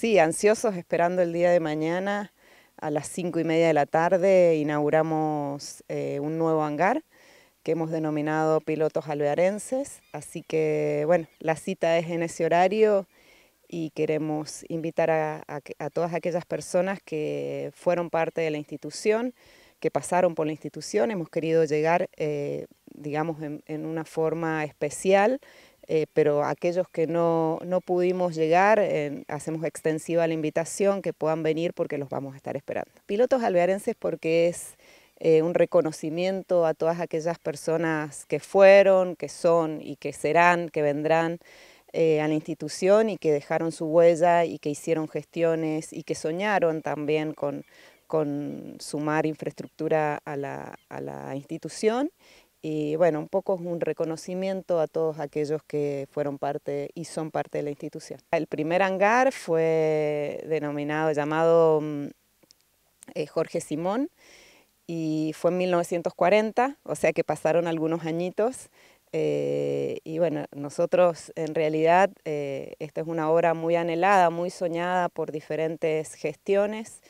Sí, ansiosos esperando el día de mañana. A las cinco y media de la tarde inauguramos eh, un nuevo hangar que hemos denominado Pilotos Alvearenses. Así que, bueno, la cita es en ese horario y queremos invitar a, todas aquellas personas que fueron parte de la institución, que pasaron por la institución. Hemos querido llegar, eh, digamos, en una forma especial eh, pero aquellos que no, no pudimos llegar, hacemos extensiva la invitación que puedan venir porque los vamos a estar esperando. Pilotos alvearenses porque es eh, un reconocimiento a todas aquellas personas que fueron, que son y que serán, que vendrán eh, a la institución y que dejaron su huella y que hicieron gestiones y que soñaron también con, con sumar infraestructura a la, a la institución y bueno, un poco es un reconocimiento a todos aquellos que fueron parte y son parte de la institución. El primer hangar fue denominado, llamado mm, eh, Jorge Simón, y fue en 1940, o sea que pasaron algunos añitos. Eh, y bueno, nosotros en realidad, eh, esta es una obra muy anhelada, muy soñada por diferentes gestiones.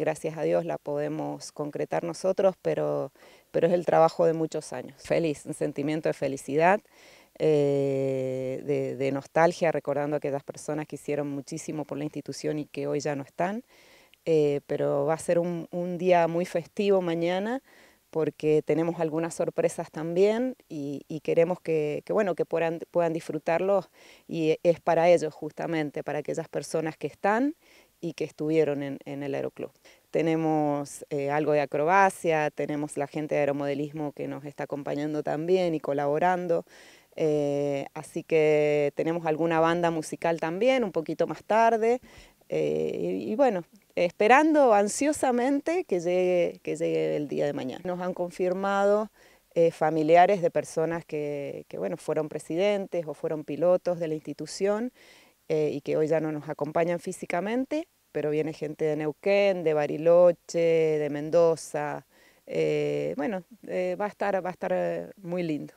gracias a Dios la podemos concretar nosotros, pero pero es el trabajo de muchos años. Feliz, un sentimiento de felicidad, eh, de, nostalgia, recordando a aquellas personas que hicieron muchísimo por la institución y que hoy ya no están. Eh, pero va a ser un, día muy festivo mañana porque tenemos algunas sorpresas también y, queremos que, bueno, que puedan, puedan disfrutarlos y es para ellos justamente, para aquellas personas que están y que estuvieron en, en el aeroclub tenemos eh, algo de acrobacia, tenemos la gente de aeromodelismo que nos está acompañando también y colaborando. Eh, así que tenemos alguna banda musical también un poquito más tarde. Eh, y, bueno, esperando ansiosamente que llegue, que llegue el día de mañana. Nos han confirmado familiares de personas que, fueron presidentes o fueron pilotos de la institución y que hoy ya no nos acompañan físicamente, pero viene gente de Neuquén, de Bariloche, de Mendoza. Eh, bueno, eh, va, a estar, va a estar eh, muy lindo.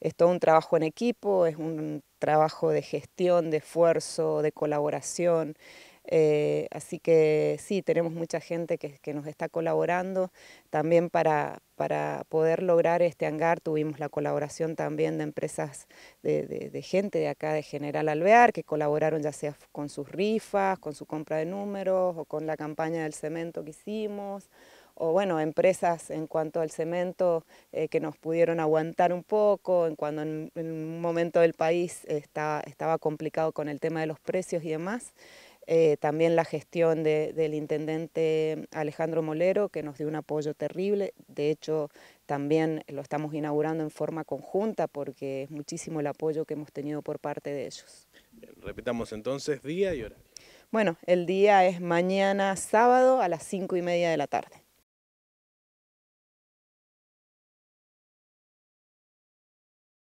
Es todo un trabajo en equipo, es un trabajo de gestión, de esfuerzo, de colaboración. Eh, así que sí, tenemos mucha gente que, que nos está colaborando. También para, para, poder lograr este hangar tuvimos la colaboración también de empresas de, de, gente de acá de General Alvear que colaboraron ya sea con sus rifas, con su compra de números o con la campaña del cemento que hicimos o bueno, empresas en cuanto al cemento eh, que nos pudieron aguantar un poco, en cuando en, un momento del país estaba, estaba complicado con el tema de los precios y demás. Eh, también la gestión del intendente Alejandro Molero, que nos dio un apoyo terrible. De hecho, también lo estamos inaugurando en forma conjunta porque es muchísimo el apoyo que hemos tenido por parte de ellos. repitamos entonces día y hora? Bueno, el día es mañana sábado a las cinco y media de la tarde.